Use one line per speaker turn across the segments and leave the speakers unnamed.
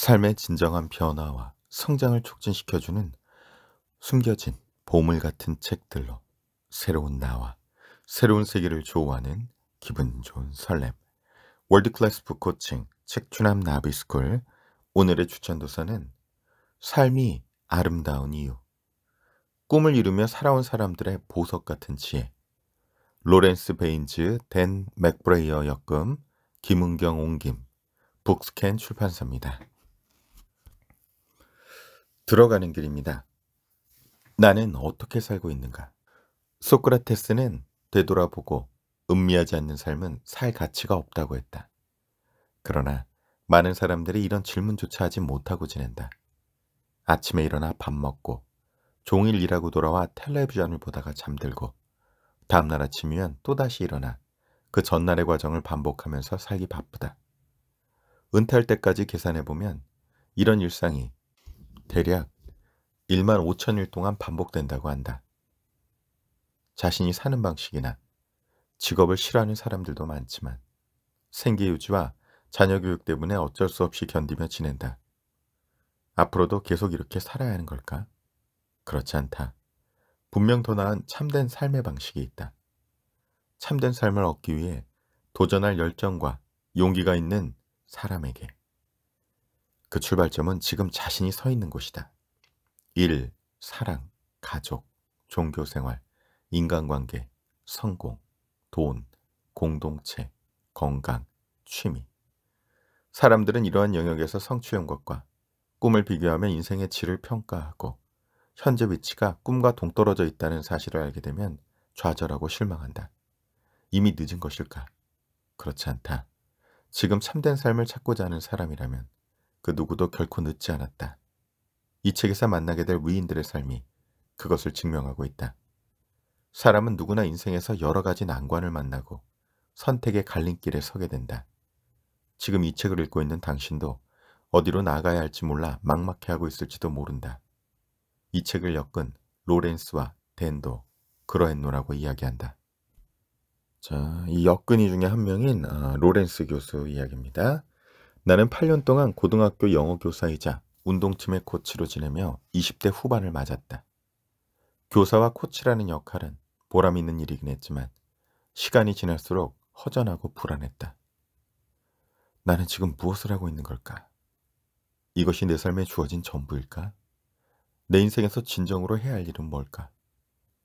삶의 진정한 변화와 성장을 촉진시켜주는 숨겨진 보물 같은 책들로 새로운 나와 새로운 세계를 조우하는 기분 좋은 설렘 월드클래스 북코칭 책추남 나비스쿨 오늘의 추천도서는 삶이 아름다운 이유 꿈을 이루며 살아온 사람들의 보석 같은 지혜 로렌스 베인즈, 댄 맥브레이어 역금, 김은경 옹김 북스캔 출판사입니다. 들어가는 길입니다. 나는 어떻게 살고 있는가? 소크라테스는 되돌아보고 음미하지 않는 삶은 살 가치가 없다고 했다. 그러나 많은 사람들이 이런 질문조차 하지 못하고 지낸다. 아침에 일어나 밥 먹고 종일 일하고 돌아와 텔레비전을 보다가 잠들고 다음날 아침이면 또다시 일어나 그 전날의 과정을 반복하면서 살기 바쁘다. 은퇴할 때까지 계산해보면 이런 일상이 대략 1만 5천일 동안 반복된다고 한다. 자신이 사는 방식이나 직업을 싫어하는 사람들도 많지만 생계 유지와 자녀 교육 때문에 어쩔 수 없이 견디며 지낸다. 앞으로도 계속 이렇게 살아야 하는 걸까? 그렇지 않다. 분명 더 나은 참된 삶의 방식이 있다. 참된 삶을 얻기 위해 도전할 열정과 용기가 있는 사람에게. 그 출발점은 지금 자신이 서 있는 곳이다. 일, 사랑, 가족, 종교생활, 인간관계, 성공, 돈, 공동체, 건강, 취미. 사람들은 이러한 영역에서 성취형것과 꿈을 비교하며 인생의 질을 평가하고 현재 위치가 꿈과 동떨어져 있다는 사실을 알게 되면 좌절하고 실망한다. 이미 늦은 것일까? 그렇지 않다. 지금 참된 삶을 찾고자 하는 사람이라면 그 누구도 결코 늦지 않았다. 이 책에서 만나게 될 위인들의 삶이 그것을 증명하고 있다. 사람은 누구나 인생에서 여러 가지 난관을 만나고 선택의 갈림길에 서게 된다. 지금 이 책을 읽고 있는 당신도 어디로 나가야 할지 몰라 막막해하고 있을지도 모른다. 이 책을 엮은 로렌스와 덴도 그러했노라고 이야기한다. 자, 이 엮은이 중에 한 명인 아, 로렌스 교수 이야기입니다. 나는 8년 동안 고등학교 영어 교사이자 운동팀의 코치로 지내며 20대 후반을 맞았다. 교사와 코치라는 역할은 보람 있는 일이긴 했지만 시간이 지날수록 허전하고 불안했다. 나는 지금 무엇을 하고 있는 걸까? 이것이 내 삶에 주어진 전부일까? 내 인생에서 진정으로 해야 할 일은 뭘까?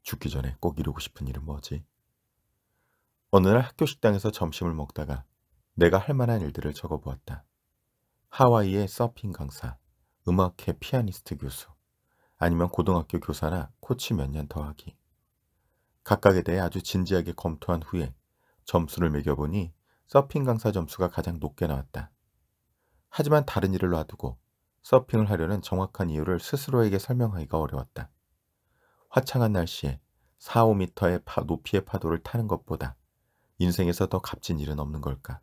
죽기 전에 꼭 이루고 싶은 일은 뭐지? 어느 날 학교 식당에서 점심을 먹다가 내가 할 만한 일들을 적어보았다. 하와이의 서핑 강사, 음악회 피아니스트 교수, 아니면 고등학교 교사나 코치 몇 년 더하기. 각각에 대해 아주 진지하게 검토한 후에 점수를 매겨보니 서핑 강사 점수가 가장 높게 나왔다. 하지만 다른 일을 놔두고 서핑을 하려는 정확한 이유를 스스로에게 설명하기가 어려웠다. 화창한 날씨에 4, 5미터의 높이의 파도를 타는 것보다 인생에서 더 값진 일은 없는 걸까.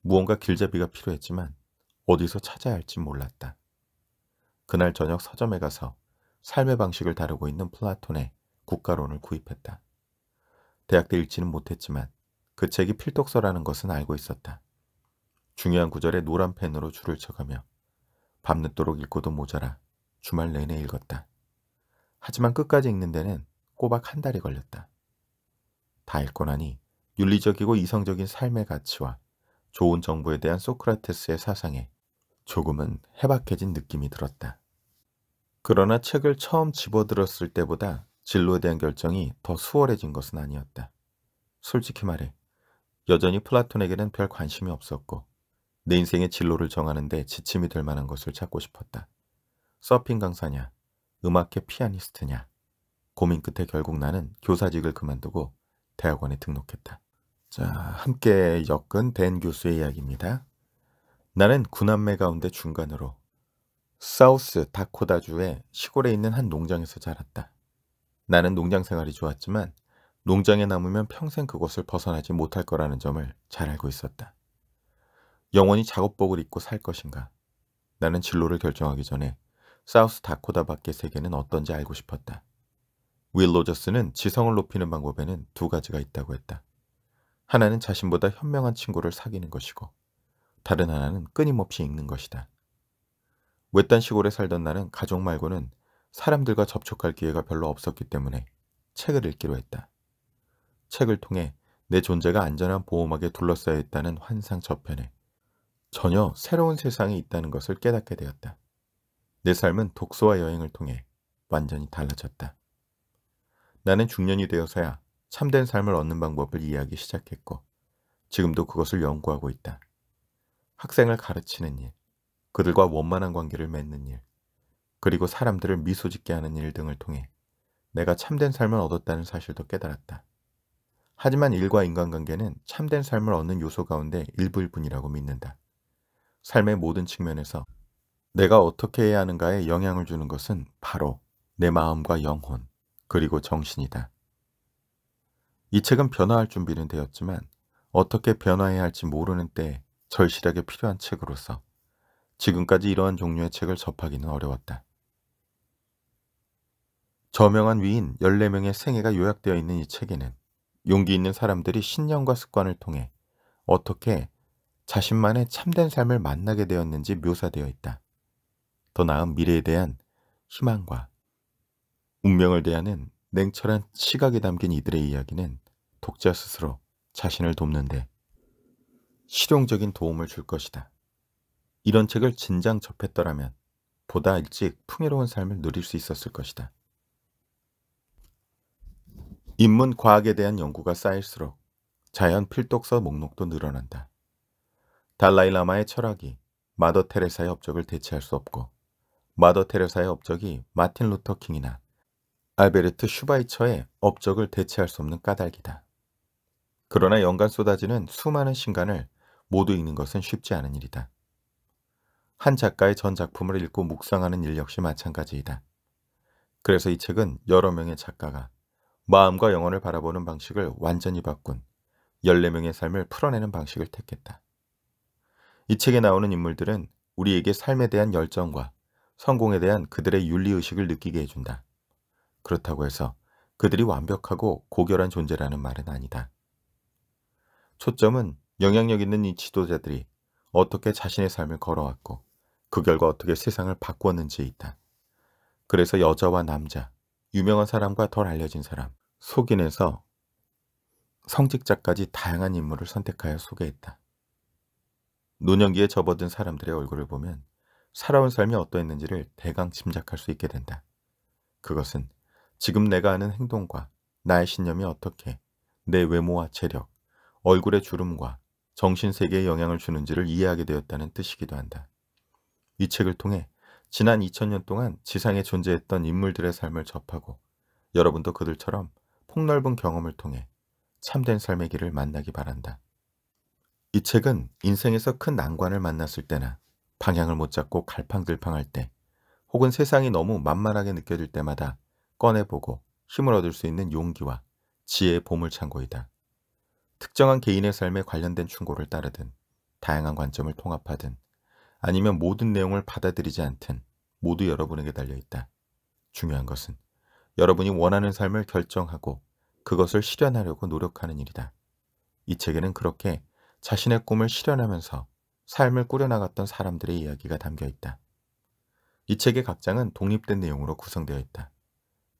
무언가 길잡이가 필요했지만 어디서 찾아야 할지 몰랐다. 그날 저녁 서점에 가서 삶의 방식을 다루고 있는 플라톤의 국가론을 구입했다. 대학 때 읽지는 못했지만 그 책이 필독서라는 것은 알고 있었다. 중요한 구절에 노란 펜으로 줄을 쳐가며 밤늦도록 읽고도 모자라 주말 내내 읽었다. 하지만 끝까지 읽는 데는 꼬박 한 달이 걸렸다. 다 읽고 나니 윤리적이고 이성적인 삶의 가치와 좋은 정부에 대한 소크라테스의 사상에 조금은 해박해진 느낌이 들었다. 그러나 책을 처음 집어들었을 때보다 진로에 대한 결정이 더 수월해진 것은 아니었다. 솔직히 말해 여전히 플라톤에게는 별 관심이 없었고 내 인생의 진로를 정하는데 지침이 될 만한 것을 찾고 싶었다. 서핑 강사냐, 음악계 피아니스트냐. 고민 끝에 결국 나는 교사직을 그만두고 대학원에 등록했다. 자, 함께 엮은 댄 교수의 이야기입니다. 나는 군함매 가운데 중간으로 사우스 다코다주의 시골에 있는 한 농장에서 자랐다. 나는 농장 생활이 좋았지만 농장에 남으면 평생 그곳을 벗어나지 못할 거라는 점을 잘 알고 있었다. 영원히 작업복을 입고 살 것인가? 나는 진로를 결정하기 전에 사우스 다코다 밖의 세계는 어떤지 알고 싶었다. 윌 로저스는 지성을 높이는 방법에는 두 가지가 있다고 했다. 하나는 자신보다 현명한 친구를 사귀는 것이고 다른 하나는 끊임없이 읽는 것이다. 외딴 시골에 살던 나는 가족 말고는 사람들과 접촉할 기회가 별로 없었기 때문에 책을 읽기로 했다. 책을 통해 내 존재가 안전한 보호막에 둘러싸여 있다는 환상 저편에 전혀 새로운 세상이 있다는 것을 깨닫게 되었다. 내 삶은 독서와 여행을 통해 완전히 달라졌다. 나는 중년이 되어서야 참된 삶을 얻는 방법을 이해하기 시작했고 지금도 그것을 연구하고 있다. 학생을 가르치는 일, 그들과 원만한 관계를 맺는 일, 그리고 사람들을 미소 짓게 하는 일 등을 통해 내가 참된 삶을 얻었다는 사실도 깨달았다. 하지만 일과 인간관계는 참된 삶을 얻는 요소 가운데 일부일 뿐이라고 믿는다. 삶의 모든 측면에서 내가 어떻게 해야 하는가에 영향을 주는 것은 바로 내 마음과 영혼, 그리고 정신이다. 이 책은 변화할 준비는 되었지만 어떻게 변화해야 할지 모르는 때에 절실하게 필요한 책으로서 지금까지 이러한 종류의 책을 접하기는 어려웠다. 저명한 위인 14명의 생애가 요약되어 있는 이 책에는 용기 있는 사람들이 신념과 습관을 통해 어떻게 자신만의 참된 삶을 만나게 되었는지 묘사되어 있다. 더 나은 미래에 대한 희망과 운명을 대하는 냉철한 시각이 담긴 이들의 이야기는 독자 스스로 자신을 돕는데 실용적인 도움을 줄 것이다. 이런 책을 진작 접했더라면 보다 일찍 풍요로운 삶을 누릴 수 있었을 것이다. 인문 과학에 대한 연구가 쌓일수록 자연 필독서 목록도 늘어난다. 달라이라마의 철학이 마더 테레사의 업적을 대체할 수 없고 마더 테레사의 업적이 마틴 루터 킹이나 알베르트 슈바이처의 업적을 대체할 수 없는 까닭이다. 그러나 연간 쏟아지는 수많은 신간을 모두 읽는 것은 쉽지 않은 일이다. 한 작가의 전 작품을 읽고 묵상하는 일 역시 마찬가지이다. 그래서 이 책은 여러 명의 작가가 마음과 영혼을 바라보는 방식을 완전히 바꾼 14명의 삶을 풀어내는 방식을 택했다. 이 책에 나오는 인물들은 우리에게 삶에 대한 열정과 성공에 대한 그들의 윤리의식을 느끼게 해준다. 그렇다고 해서 그들이 완벽하고 고결한 존재라는 말은 아니다. 초점은 영향력 있는 이 지도자들이 어떻게 자신의 삶을 걸어왔고 그 결과 어떻게 세상을 바꾸었는지에 있다. 그래서 여자와 남자, 유명한 사람과 덜 알려진 사람, 속인에서 성직자까지 다양한 인물을 선택하여 소개했다. 노년기에 접어든 사람들의 얼굴을 보면 살아온 삶이 어떠했는지를 대강 짐작할 수 있게 된다. 그것은 지금 내가 하는 행동과 나의 신념이 어떻게 내 외모와 체력, 얼굴의 주름과 정신세계에 영향을 주는지를 이해하게 되었다는 뜻이기도 한다. 이 책을 통해 지난 2000년 동안 지상에 존재했던 인물들의 삶을 접하고 여러분도 그들처럼 폭넓은 경험을 통해 참된 삶의 길을 만나기 바란다. 이 책은 인생에서 큰 난관을 만났을 때나 방향을 못 잡고 갈팡질팡할 때 혹은 세상이 너무 만만하게 느껴질 때마다 꺼내보고 힘을 얻을 수 있는 용기와 지혜의 보물창고이다. 특정한 개인의 삶에 관련된 충고를 따르든 다양한 관점을 통합하든 아니면 모든 내용을 받아들이지 않든 모두 여러분에게 달려있다. 중요한 것은 여러분이 원하는 삶을 결정하고 그것을 실현하려고 노력하는 일이다. 이 책에는 그렇게 자신의 꿈을 실현하면서 삶을 꾸려나갔던 사람들의 이야기가 담겨 있다. 이 책의 각장은 독립된 내용으로 구성되어 있다.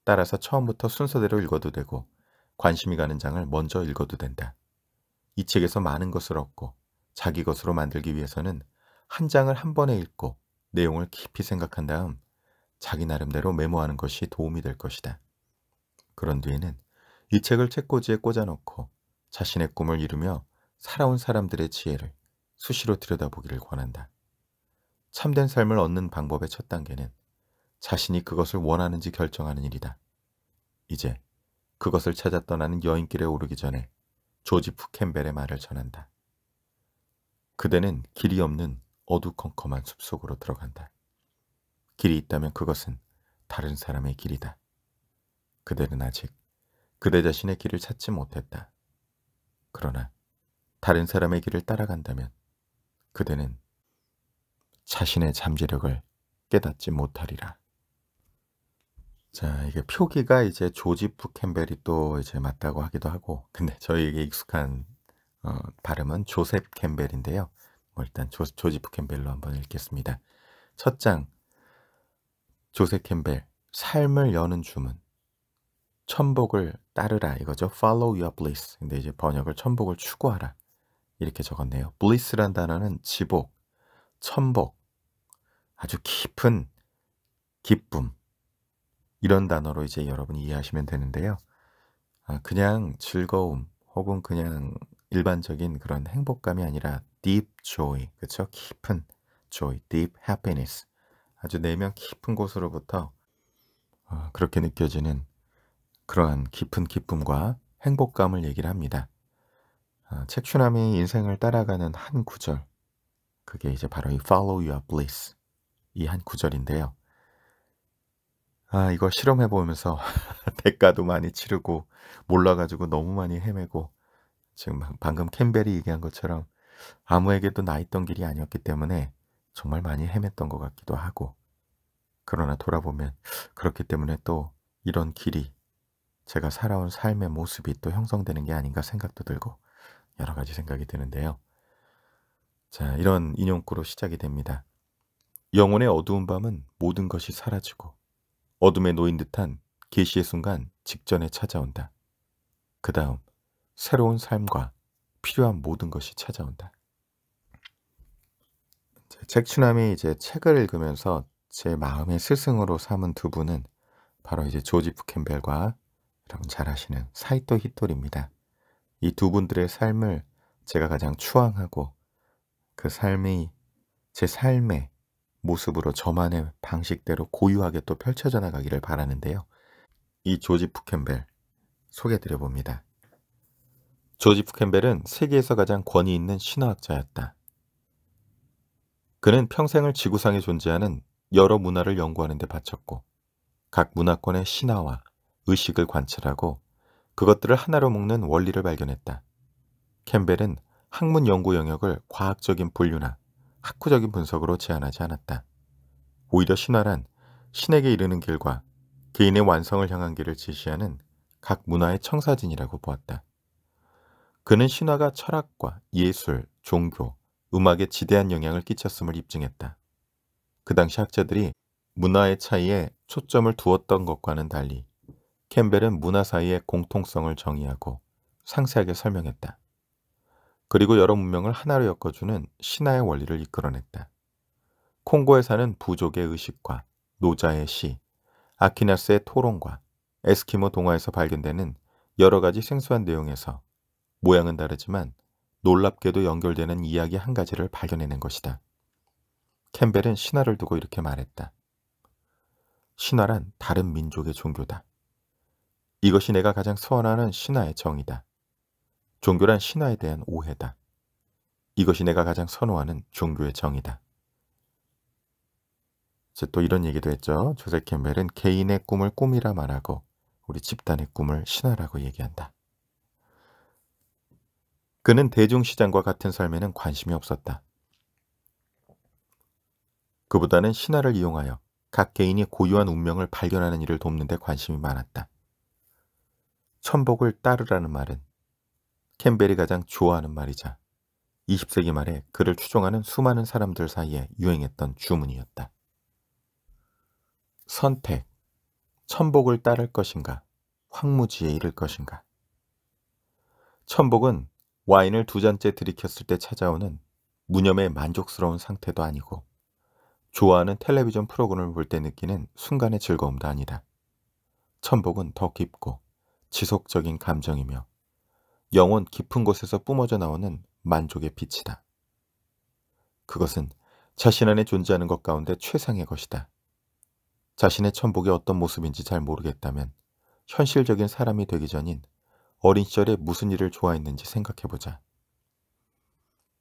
따라서 처음부터 순서대로 읽어도 되고 관심이 가는 장을 먼저 읽어도 된다. 이 책에서 많은 것을 얻고 자기 것으로 만들기 위해서는 한 장을 한 번에 읽고 내용을 깊이 생각한 다음 자기 나름대로 메모하는 것이 도움이 될 것이다. 그런 뒤에는 이 책을 책꽂이에 꽂아놓고 자신의 꿈을 이루며 살아온 사람들의 지혜를 수시로 들여다보기를 권한다. 참된 삶을 얻는 방법의 첫 단계는 자신이 그것을 원하는지 결정하는 일이다. 이제 그것을 찾아 떠나는 여인길에 오르기 전에 조지프 캠벨의 말을 전한다. 그대는 길이 없는 어두컴컴한 숲속으로 들어간다. 길이 있다면 그것은 다른 사람의 길이다. 그대는 아직 그대 자신의 길을 찾지 못했다. 그러나 다른 사람의 길을 따라간다면 그대는 자신의 잠재력을 깨닫지 못하리라. 자, 이게 표기가 이제 조지 부캔벨이 또 이제 맞다고 하기도 하고, 근데 저희에게 익숙한 어, 발음은 조셉 캠벨인데요. 뭐 일단 조, 조지 부캔벨로 한번 읽겠습니다. 첫 장, 조셉 캠벨, 삶을 여는 주문. 천복을 따르라 이거죠. Follow your bliss. 근데 이제 번역을 천복을 추구하라. 이렇게 적었네요. bliss란 단어는 지복, 천복, 아주 깊은 기쁨, 이런 단어로 이제 여러분이 이해하시면 되는데요. 아, 그냥 즐거움 혹은 그냥 일반적인 그런 행복감이 아니라 deep joy, 그렇죠? 깊은 joy, deep happiness. 아주 내면 깊은 곳으로부터 어, 그렇게 느껴지는 그러한 깊은 기쁨과 행복감을 얘기를 합니다. 아, 책슈남이 인생을 따라가는 한 구절, 그게 이제 바로 이 follow your bliss 이 한 구절인데요. 아, 이거 실험해 보면서 대가도 많이 치르고 몰라가지고 너무 많이 헤매고 지금 방금 캠벨이 얘기한 것처럼 아무에게도 나 있던 길이 아니었기 때문에 정말 많이 헤맸던 것 같기도 하고 그러나 돌아보면 그렇기 때문에 또 이런 길이 제가 살아온 삶의 모습이 또 형성되는 게 아닌가 생각도 들고 여러 가지 생각이 드는데요. 자, 이런 인용구로 시작이 됩니다. 영혼의 어두운 밤은 모든 것이 사라지고 어둠에 놓인 듯한 계시의 순간 직전에 찾아온다. 그 다음 새로운 삶과 필요한 모든 것이 찾아온다. 잭추남이 이제 책을 읽으면서 제 마음의 스승으로 삼은 두 분은 바로 이제 조지 프캔벨과 여러분 잘 아시는 사이토 히토리입니다. 이 두 분들의 삶을 제가 가장 추앙하고 그 삶이 제 삶에 모습으로 저만의 방식대로 고유하게 또 펼쳐져 나가기를 바라는데요. 이 조지 푸켄벨 소개드려 봅니다. 조지 푸켄벨은 세계에서 가장 권위 있는 신화학자였다. 그는 평생을 지구상에 존재하는 여러 문화를 연구하는 데 바쳤고 각 문화권의 신화와 의식을 관찰하고 그것들을 하나로 묶는 원리를 발견했다. 캠벨은 학문 연구 영역을 과학적인 분류나 학구적인 분석으로 제한하지 않았다. 오히려 신화란 신에게 이르는 길과 개인의 완성을 향한 길을 지시하는각 문화의 청사진이라고 보았다. 그는 신화가 철학과 예술, 종교, 음악에 지대한 영향을 끼쳤음을 입증했다. 그 당시 학자들이 문화의 차이에 초점을 두었던 것과는 달리 캠벨은 문화 사이의 공통성을 정의하고 상세하게 설명했다. 그리고 여러 문명을 하나로 엮어주는 신화의 원리를 이끌어냈다. 콩고에 사는 부족의 의식과 노자의 시, 아키나스의 토론과 에스키모 동화에서 발견되는 여러 가지 생소한 내용에서 모양은 다르지만 놀랍게도 연결되는 이야기 한 가지를 발견해낸 것이다. 캠벨은 신화를 두고 이렇게 말했다. 신화란 다른 민족의 종교다. 이것이 내가 가장 소원하는 신화의 정의다. 종교란 신화에 대한 오해다. 이것이 내가 가장 선호하는 종교의 정의다. 이제 또 이런 얘기도 했죠. 조셉 캠벨은 개인의 꿈을 꿈이라 말하고 우리 집단의 꿈을 신화라고 얘기한다. 그는 대중시장과 같은 삶에는 관심이 없었다. 그보다는 신화를 이용하여 각 개인이 고유한 운명을 발견하는 일을 돕는 데 관심이 많았다. 천복을 따르라는 말은 캠벨이 가장 좋아하는 말이자 20세기 말에 그를 추종하는 수많은 사람들 사이에 유행했던 주문이었다. 선택, 천복을 따를 것인가, 황무지에 이를 것인가. 천복은 와인을 두 잔째 들이켰을 때 찾아오는 무념의 만족스러운 상태도 아니고 좋아하는 텔레비전 프로그램을 볼 때 느끼는 순간의 즐거움도 아니다. 천복은 더 깊고 지속적인 감정이며 영혼 깊은 곳에서 뿜어져 나오는 만족의 빛이다. 그것은 자신 안에 존재하는 것 가운데 최상의 것이다. 자신의 천복이 어떤 모습인지 잘 모르겠다면 현실적인 사람이 되기 전인 어린 시절에 무슨 일을 좋아했는지 생각해보자.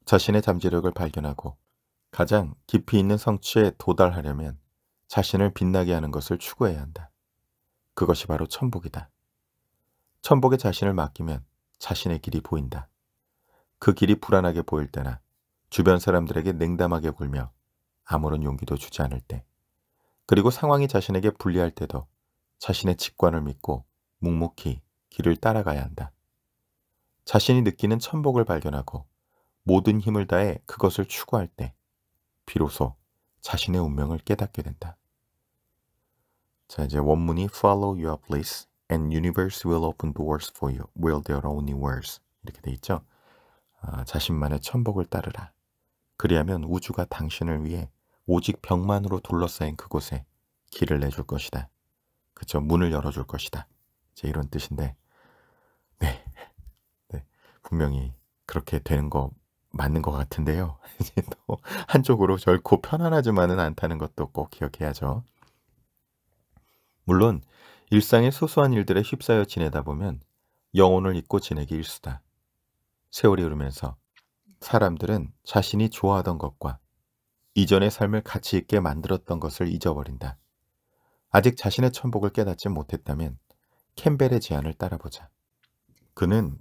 자신의 잠재력을 발견하고 가장 깊이 있는 성취에 도달하려면 자신을 빛나게 하는 것을 추구해야 한다. 그것이 바로 천복이다. 천복에 자신을 맡기면 자신의 길이 보인다. 그 길이 불안하게 보일 때나 주변 사람들에게 냉담하게 굴며 아무런 용기도 주지 않을 때 그리고 상황이 자신에게 불리할 때도 자신의 직관을 믿고 묵묵히 길을 따라가야 한다. 자신이 느끼는 천복을 발견하고 모든 힘을 다해 그것을 추구할 때 비로소 자신의 운명을 깨닫게 된다. 자 이제 원문이 Follow Your Bliss and universe will open doors for you w h e l e there are only words. 이렇게 돼 있죠. 아, 자신만의 천복을 따르라. 그리하면 우주가 당신을 위해 오직 벽만으로 둘러싸인 그곳에 길을 내줄 것이다. 그쵸? 문을 열어줄 것이다. 이제 이런 뜻인데, 네. 네. 분명히 그렇게 되는 거 맞는 것 같은데요. 한쪽으로 절코 편안하지만은 않다는 것도 꼭 기억해야죠. 물론 일상의 소소한 일들에 휩싸여 지내다 보면 영혼을 잊고 지내기 일수다. 세월이 흐르면서 사람들은 자신이 좋아하던 것과 이전의 삶을 가치 있게 만들었던 것을 잊어버린다. 아직 자신의 천복을 깨닫지 못했다면 캠벨의 제안을 따라보자. 그는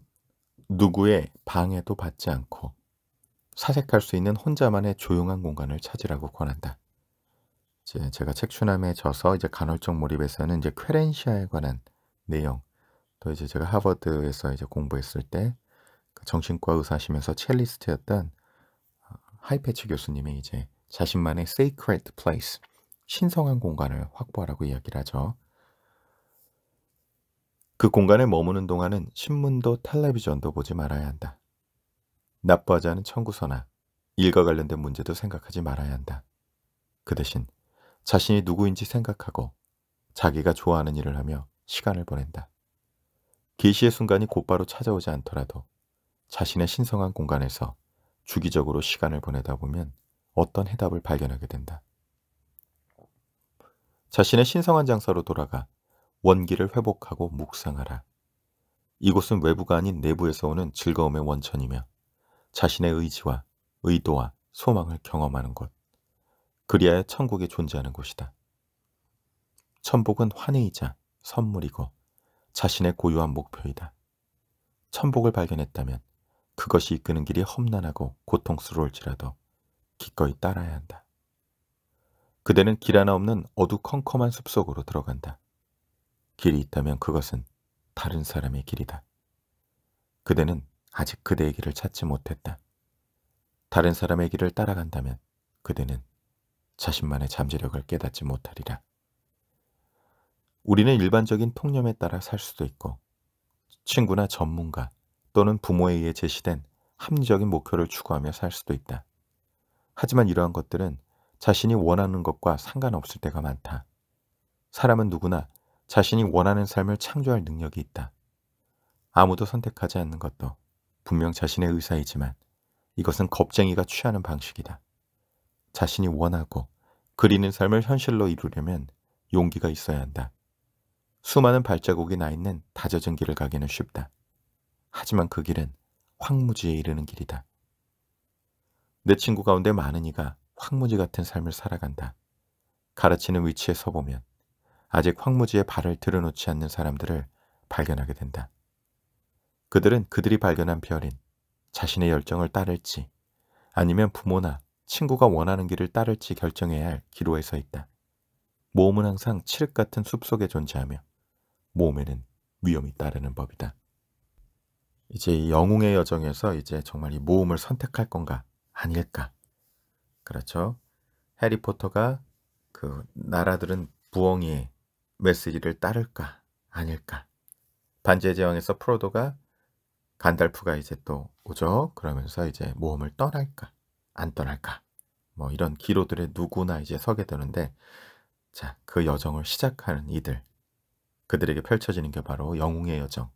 누구의 방해도 받지 않고 사색할 수 있는 혼자만의 조용한 공간을 찾으라고 권한다. 이제 제가 책추남에 져서 이제 간헐적 몰입에서는 이제 쾌렌시아에 관한 내용 또 이제 제가 하버드에서 이제 공부했을 때 그 정신과 의사시면서 첼리스트였던 어, 하이패치 교수님이 이제 자신만의 sacred place 신성한 공간을 확보하라고 이야기를 하죠. 그 공간에 머무는 동안은 신문도 텔레비전도 보지 말아야 한다. 나빠하지 않은 청구서나 일과 관련된 문제도 생각하지 말아야 한다. 그 대신 자신이 누구인지 생각하고 자기가 좋아하는 일을 하며 시간을 보낸다. 계시의 순간이 곧바로 찾아오지 않더라도 자신의 신성한 공간에서 주기적으로 시간을 보내다 보면 어떤 해답을 발견하게 된다. 자신의 신성한 장사로 돌아가 원기를 회복하고 묵상하라. 이곳은 외부가 아닌 내부에서 오는 즐거움의 원천이며 자신의 의지와 의도와 소망을 경험하는 곳. 그리하여 천국에 존재하는 곳이다. 천복은 환희이자 선물이고 자신의 고유한 목표이다. 천복을 발견했다면 그것이 이끄는 길이 험난하고 고통스러울지라도 기꺼이 따라야 한다. 그대는 길 하나 없는 어두컴컴한 숲속으로 들어간다. 길이 있다면 그것은 다른 사람의 길이다. 그대는 아직 그대의 길을 찾지 못했다. 다른 사람의 길을 따라간다면 그대는 자신만의 잠재력을 깨닫지 못하리라. 우리는 일반적인 통념에 따라 살 수도 있고 친구나 전문가 또는 부모에 의해 제시된 합리적인 목표를 추구하며 살 수도 있다. 하지만 이러한 것들은 자신이 원하는 것과 상관없을 때가 많다. 사람은 누구나 자신이 원하는 삶을 창조할 능력이 있다. 아무도 선택하지 않는 것도 분명 자신의 의사이지만 이것은 겁쟁이가 취하는 방식이다. 자신이 원하고 그리는 삶을 현실로 이루려면 용기가 있어야 한다. 수많은 발자국이 나 있는 다져진 길을 가기는 쉽다. 하지만 그 길은 황무지에 이르는 길이다. 내 친구 가운데 많은 이가 황무지 같은 삶을 살아간다. 가르치는 위치에 서보면 아직 황무지에 발을 들여놓지 않는 사람들을 발견하게 된다. 그들은 그들이 발견한 별인 자신의 열정을 따를지 아니면 부모나 친구가 원하는 길을 따를지 결정해야 할 기로에 서 있다. 모험은 항상 칠흑 같은 숲속에 존재하며 모험에는 위험이 따르는 법이다. 이제 이 영웅의 여정에서 이제 정말 이 모험을 선택할 건가 아닐까? 그렇죠. 해리포터가 그 나라들은 부엉이의 메시지를 따를까 아닐까? 반지의 제왕에서 프로도가 간달프가 이제 또 오죠. 그러면서 이제 모험을 떠날까? 안 떠날까? 뭐 이런 기로들에 누구나 이제 서게 되는데 자, 그 여정을 시작하는 이들 그들에게 펼쳐지는 게 바로 영웅의 여정,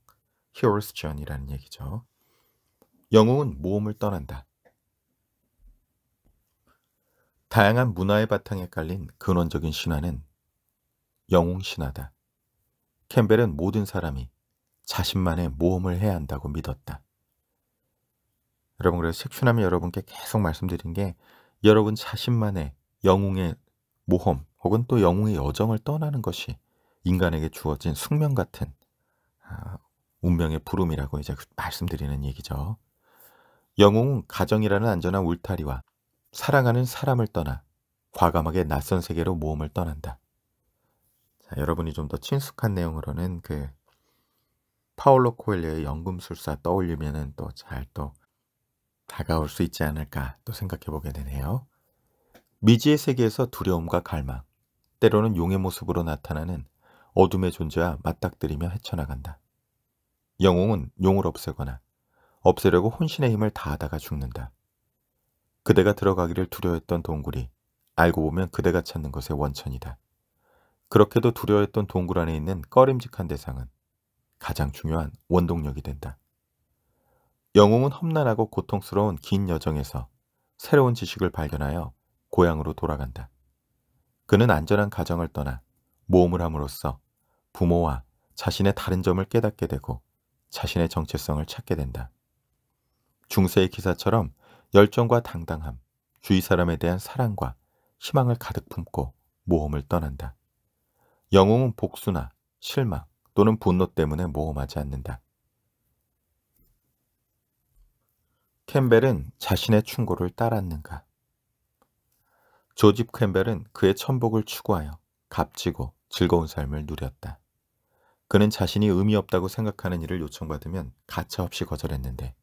Hero's Journey라는 얘기죠. 영웅은 모험을 떠난다. 다양한 문화의 바탕에 깔린 근원적인 신화는 영웅 신화다. 캠벨은 모든 사람이 자신만의 모험을 해야 한다고 믿었다. 여러분 그래서 색춘남이 여러분께 계속 말씀드린 게 여러분 자신만의 영웅의 모험 혹은 또 영웅의 여정을 떠나는 것이 인간에게 주어진 숙명 같은 아, 운명의 부름이라고 이제 말씀드리는 얘기죠. 영웅은 가정이라는 안전한 울타리와 사랑하는 사람을 떠나 과감하게 낯선 세계로 모험을 떠난다. 자, 여러분이 좀 더 친숙한 내용으로는 그 파울로 코엘리의 연금술사 떠올리면은 또잘또 다가올 수 있지 않을까 또 생각해 보게 되네요. 미지의 세계에서 두려움과 갈망, 때로는 용의 모습으로 나타나는 어둠의 존재와 맞닥뜨리며 헤쳐나간다. 영웅은 용을 없애거나 없애려고 혼신의 힘을 다하다가 죽는다. 그대가 들어가기를 두려워했던 동굴이 알고 보면 그대가 찾는 것의 원천이다. 그렇게도 두려워했던 동굴 안에 있는 꺼림직한 대상은 가장 중요한 원동력이 된다. 영웅은 험난하고 고통스러운 긴 여정에서 새로운 지식을 발견하여 고향으로 돌아간다. 그는 안전한 가정을 떠나 모험을 함으로써 부모와 자신의 다른 점을 깨닫게 되고 자신의 정체성을 찾게 된다. 중세의 기사처럼 열정과 당당함, 주위 사람에 대한 사랑과 희망을 가득 품고 모험을 떠난다. 영웅은 복수나 실망 또는 분노 때문에 모험하지 않는다. 캠벨은 자신의 충고를 따랐는가? 조집 캠벨은 그의 천복을 추구하여 값지고 즐거운 삶을 누렸다. 그는 자신이 의미 없다고 생각하는 일을 요청받으면 가차없이 거절했는데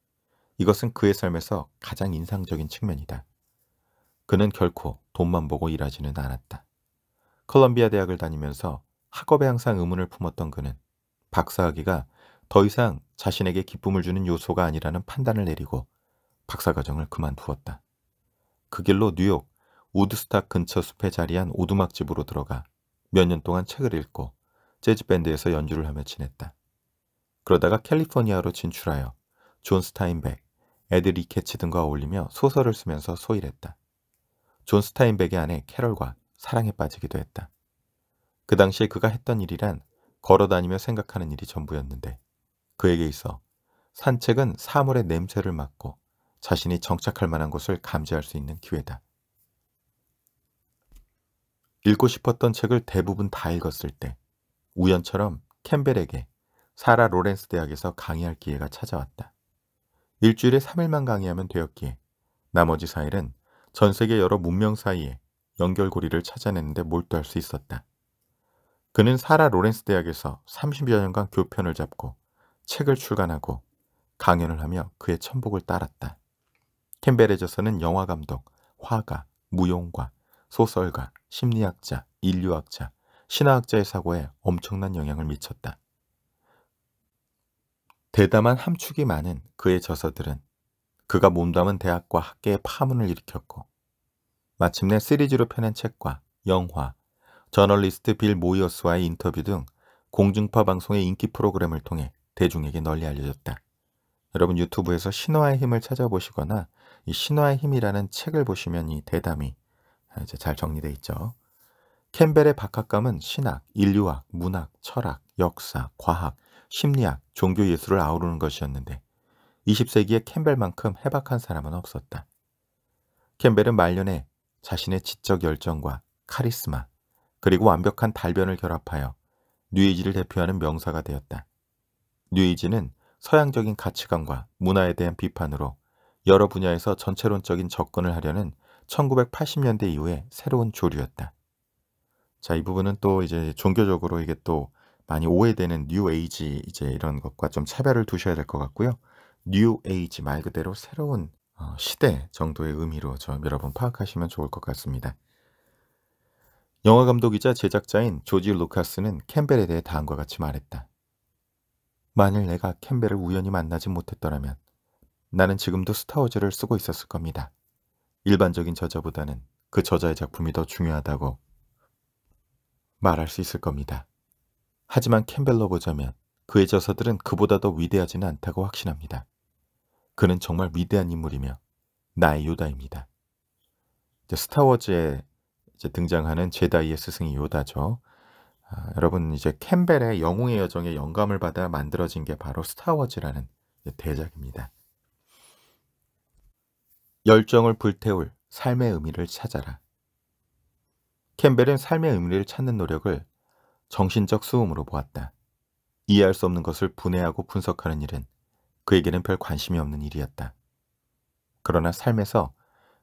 이것은 그의 삶에서 가장 인상적인 측면이다. 그는 결코 돈만 보고 일하지는 않았다. 컬럼비아 대학을 다니면서 학업에 항상 의문을 품었던 그는 박사학위가 더 이상 자신에게 기쁨을 주는 요소가 아니라는 판단을 내리고 박사과정을 그만두었다. 그 길로 뉴욕 우드스탁 근처 숲에 자리한 오두막집으로 들어가 몇 년 동안 책을 읽고 재즈밴드에서 연주를 하며 지냈다. 그러다가 캘리포니아로 진출하여 존 스타인백, 애드리 캐치 등과 어울리며 소설을 쓰면서 소일했다. 존 스타인백의 아내 캐럴과 사랑에 빠지기도 했다. 그 당시에 그가 했던 일이란 걸어다니며 생각하는 일이 전부였는데 그에게 있어 산책은 사물의 냄새를 맡고 자신이 정착할 만한 곳을 감지할 수 있는 기회다. 읽고 싶었던 책을 대부분 다 읽었을 때 우연처럼 캠벨에게 사라 로렌스 대학에서 강의할 기회가 찾아왔다. 일주일에 3일만 강의하면 되었기에 나머지 4일은 전 세계 여러 문명 사이에 연결고리를 찾아내는데 몰두할 수 있었다. 그는 사라 로렌스 대학에서 30여 년간 교편을 잡고 책을 출간하고 강연을 하며 그의 천복을 따랐다. 캠벨에저서는 영화감독, 화가, 무용과 소설가, 심리학자, 인류학자, 신화학자의 사고에 엄청난 영향을 미쳤다. 대담한 함축이 많은 그의 저서들은 그가 몸담은 대학과 학계의 파문을 일으켰고 마침내 시리즈로 펴낸 책과 영화, 저널리스트 빌 모이어스와의 인터뷰 등 공중파 방송의 인기 프로그램을 통해 대중에게 널리 알려졌다. 여러분 유튜브에서 신화의 힘을 찾아보시거나 이 신화의 힘이라는 책을 보시면 이 대담이 아, 이제 잘 정리돼 있죠. 캠벨의 박학감은 신학, 인류학, 문학, 철학, 역사, 과학, 심리학, 종교 예술을 아우르는 것이었는데 20세기에 캠벨만큼 해박한 사람은 없었다. 캠벨은 말년에 자신의 지적 열정과 카리스마 그리고 완벽한 달변을 결합하여 뉴이지를 대표하는 명사가 되었다. 뉴이지는 서양적인 가치관과 문화에 대한 비판으로 여러 분야에서 전체론적인 접근을 하려는 1980년대 이후의 새로운 조류였다. 자, 이 부분은 또 이제 종교적으로 이게 또 많이 오해되는 뉴 에이지 이제 이런 것과 좀 차별을 두셔야 될 것 같고요. 뉴 에이지 말 그대로 새로운 어, 시대 정도의 의미로 좀 여러분 파악하시면 좋을 것 같습니다. 영화 감독이자 제작자인 조지 루카스는 캠벨에 대해 다음과 같이 말했다. 만일 내가 캠벨을 우연히 만나지 못했더라면 나는 지금도 스타워즈를 쓰고 있었을 겁니다. 일반적인 저자보다는 그 저자의 작품이 더 중요하다고 말할 수 있을 겁니다. 하지만 캠벨로 보자면 그의 저서들은 그보다 더 위대하지는 않다고 확신합니다. 그는 정말 위대한 인물이며 나의 요다입니다. 스타워즈에 등장하는 제다이의 스승이 요다죠. 아, 여러분 이제 캠벨의 영웅의 여정에 영감을 받아 만들어진 게 바로 스타워즈라는 대작입니다. 열정을 불태울 삶의 의미를 찾아라. 캠벨은 삶의 의미를 찾는 노력을 정신적 수음으로 보았다. 이해할 수 없는 것을 분해하고 분석하는 일은 그에게는 별 관심이 없는 일이었다. 그러나 삶에서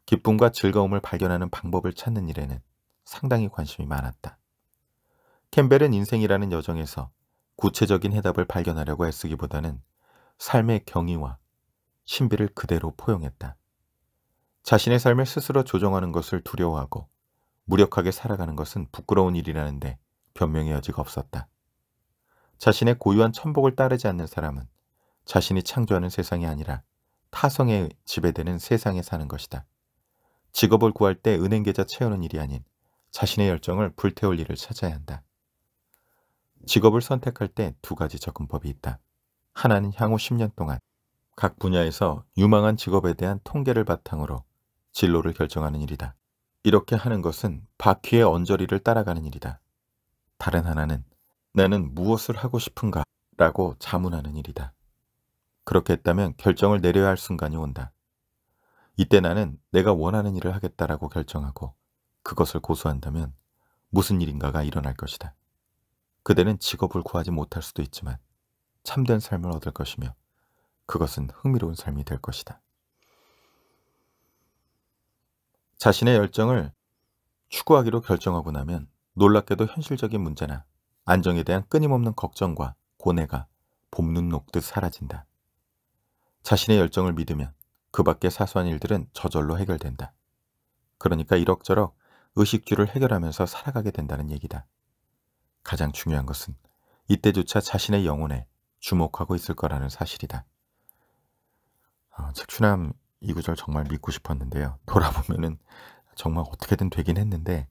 기쁨과 즐거움을 발견하는 방법을 찾는 일에는 상당히 관심이 많았다. 캠벨은 인생이라는 여정에서 구체적인 해답을 발견하려고 애쓰기보다는 삶의 경이와 신비를 그대로 포용했다. 자신의 삶을 스스로 조정하는 것을 두려워하고 무력하게 살아가는 것은 부끄러운 일이라는데 변명의 여지가 없었다. 자신의 고유한 천복을 따르지 않는 사람은 자신이 창조하는 세상이 아니라 타성에 지배되는 세상에 사는 것이다. 직업을 구할 때 은행 계좌 채우는 일이 아닌 자신의 열정을 불태울 일을 찾아야 한다. 직업을 선택할 때 두 가지 접근법이 있다. 하나는 향후 10년 동안 각 분야에서 유망한 직업에 대한 통계를 바탕으로 진로를 결정하는 일이다. 이렇게 하는 것은 바퀴의 언저리를 따라가는 일이다. 다른 하나는 나는 무엇을 하고 싶은가 라고 자문하는 일이다. 그렇게 했다면 결정을 내려야 할 순간이 온다. 이때 나는 내가 원하는 일을 하겠다라고 결정하고 그것을 고수한다면 무슨 일인가가 일어날 것이다. 그대는 직업을 구하지 못할 수도 있지만 참된 삶을 얻을 것이며 그것은 흥미로운 삶이 될 것이다. 자신의 열정을 추구하기로 결정하고 나면 놀랍게도 현실적인 문제나 안정에 대한 끊임없는 걱정과 고뇌가 봄눈 녹듯 사라진다. 자신의 열정을 믿으면 그 밖의 사소한 일들은 저절로 해결된다. 그러니까 이럭저럭 의식주를 해결하면서 살아가게 된다는 얘기다. 가장 중요한 것은 이때조차 자신의 영혼에 주목하고 있을 거라는 사실이다. 어, 책추남 이 구절 정말 믿고 싶었는데요. 돌아보면은 정말 어떻게든 되긴 했는데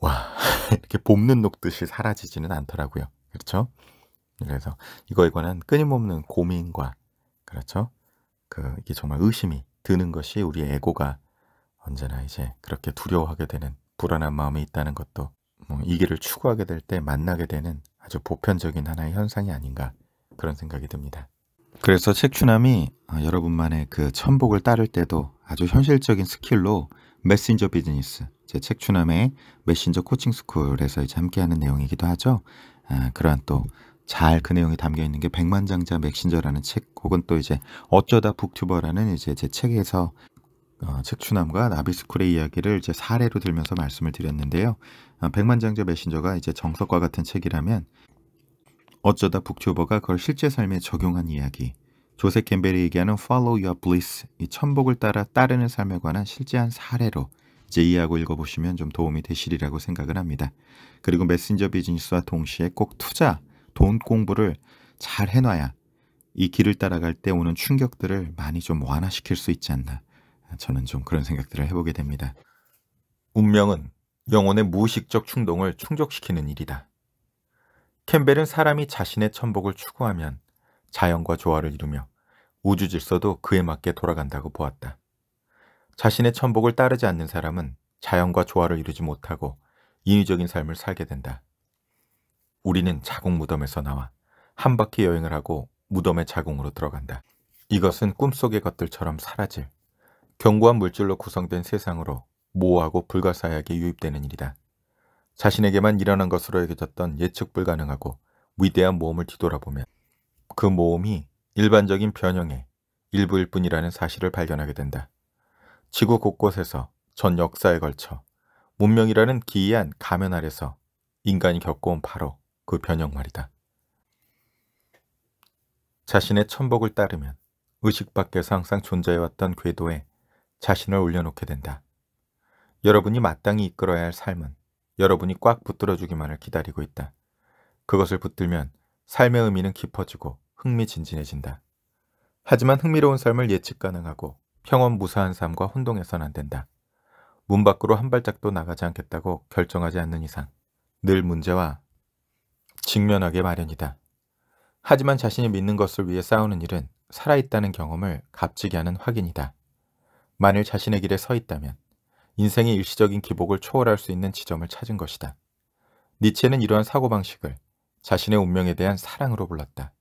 와 이렇게 봄는 녹듯이 사라지지는 않더라고요. 그렇죠? 그래서 이거에 관한 끊임없는 고민과 그렇죠? 그 이게 정말 의심이 드는 것이 우리 에고가 언제나 이제 그렇게 두려워하게 되는 불안한 마음이 있다는 것도 뭐이 길을 추구하게 될 때 만나게 되는 아주 보편적인 하나의 현상이 아닌가 그런 생각이 듭니다. 그래서 책추남이 어, 여러분만의 그 천복을 따를 때도 아주 현실적인 스킬로 메신저 비즈니스, 제 책추남의 메신저 코칭 스쿨에서 이제 함께하는 내용이기도 하죠. 아, 그러한 또 잘 그 내용이 담겨 있는 게 백만장자 메신저라는 책, 혹은 또 이제 어쩌다 북튜버라는 이제 제 책에서 어, 책추남과 나비스쿨의 이야기를 이제 사례로 들면서 말씀을 드렸는데요. 아, 어, 백만장자 메신저가 이제 정석과 같은 책이라면 어쩌다 북튜버가 그걸 실제 삶에 적용한 이야기, 조세 캠벨이 얘기하는 Follow Your Bliss, 이 천복을 따라 따르는 삶에 관한 실제한 사례로 제의하고 읽어보시면 좀 도움이 되시리라고 생각을 합니다. 그리고 메신저 비즈니스와 동시에 꼭 투자, 돈 공부를 잘 해놔야 이 길을 따라갈 때 오는 충격들을 많이 좀 완화시킬 수 있지 않나 저는 좀 그런 생각들을 해보게 됩니다. 운명은 영혼의 무의식적 충동을 충족시키는 일이다. 캠벨은 사람이 자신의 천복을 추구하면 자연과 조화를 이루며 우주 질서도 그에 맞게 돌아간다고 보았다. 자신의 천복을 따르지 않는 사람은 자연과 조화를 이루지 못하고 인위적인 삶을 살게 된다. 우리는 자궁 무덤에서 나와 한 바퀴 여행을 하고 무덤의 자궁으로 들어간다. 이것은 꿈속의 것들처럼 사라질, 견고한 물질로 구성된 세상으로 모호하고 불가사의하게 유입되는 일이다. 자신에게만 일어난 것으로 여겨졌던 예측 불가능하고 위대한 모험을 뒤돌아보면 그 모험이 일반적인 변형의 일부일 뿐이라는 사실을 발견하게 된다. 지구 곳곳에서 전 역사에 걸쳐 문명이라는 기이한 가면 아래서 인간이 겪어온 바로 그 변형 말이다. 자신의 천복을 따르면 의식 밖에서 항상 존재해왔던 궤도에 자신을 올려놓게 된다. 여러분이 마땅히 이끌어야 할 삶은 여러분이 꽉 붙들어주기만을 기다리고 있다. 그것을 붙들면 삶의 의미는 깊어지고 흥미진진해진다. 하지만 흥미로운 삶을 예측 가능하고 평온 무사한 삶과 혼동해선 안 된다. 문 밖으로 한 발짝도 나가지 않겠다고 결정하지 않는 이상 늘 문제와 직면하게 마련이다. 하지만 자신이 믿는 것을 위해 싸우는 일은 살아있다는 경험을 값지게 하는 확인이다. 만일 자신의 길에 서 있다면 인생의 일시적인 기복을 초월할 수 있는 지점을 찾은 것이다. 니체는 이러한 사고방식을 자신의 운명에 대한 사랑으로 불렀다.